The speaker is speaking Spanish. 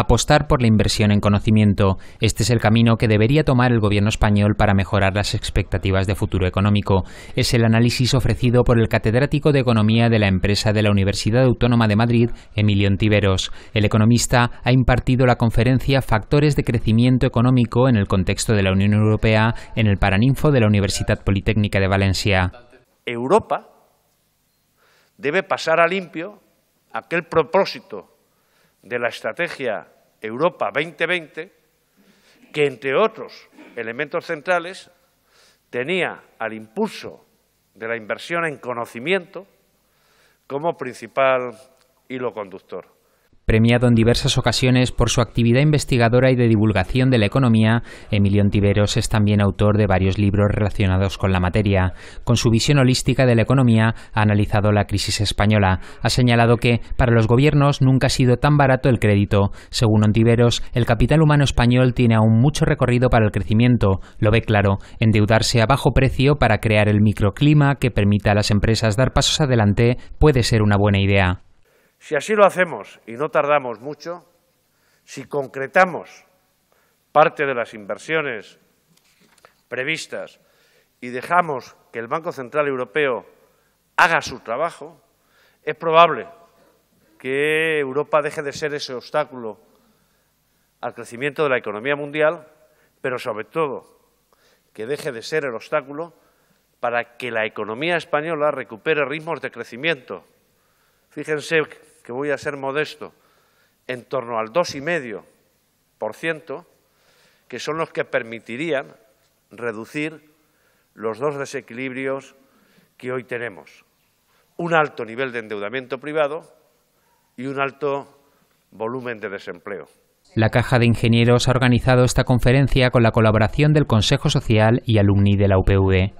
Apostar por la inversión en conocimiento. Este es el camino que debería tomar el gobierno español para mejorar las expectativas de futuro económico. Es el análisis ofrecido por el catedrático de Economía de la empresa de la Universidad Autónoma de Madrid, Emilio Tiveros. El economista ha impartido la conferencia Factores de crecimiento económico en el contexto de la Unión Europea en el Paraninfo de la Universidad Politécnica de Valencia. Europa debe pasar a limpio aquel propósito de la estrategia Europa 2020, que entre otros elementos centrales tenía al impulso de la inversión en conocimiento como principal hilo conductor. Premiado en diversas ocasiones por su actividad investigadora y de divulgación de la economía, Emilio Ontiveros es también autor de varios libros relacionados con la materia. Con su visión holística de la economía, ha analizado la crisis española. Ha señalado que, para los gobiernos, nunca ha sido tan barato el crédito. Según Ontiveros, el capital humano español tiene aún mucho recorrido para el crecimiento. Lo ve claro, endeudarse a bajo precio para crear el microclima que permita a las empresas dar pasos adelante puede ser una buena idea. Si así lo hacemos y no tardamos mucho, si concretamos parte de las inversiones previstas y dejamos que el Banco Central Europeo haga su trabajo, es probable que Europa deje de ser ese obstáculo al crecimiento de la economía mundial, pero sobre todo que deje de ser el obstáculo para que la economía española recupere ritmos de crecimiento. Fíjense voy a ser modesto, en torno al 2,5%, que son los que permitirían reducir los dos desequilibrios que hoy tenemos. Un alto nivel de endeudamiento privado y un alto volumen de desempleo. La Caja de Ingenieros ha organizado esta conferencia con la colaboración del Consejo Social y Alumni de la UPV.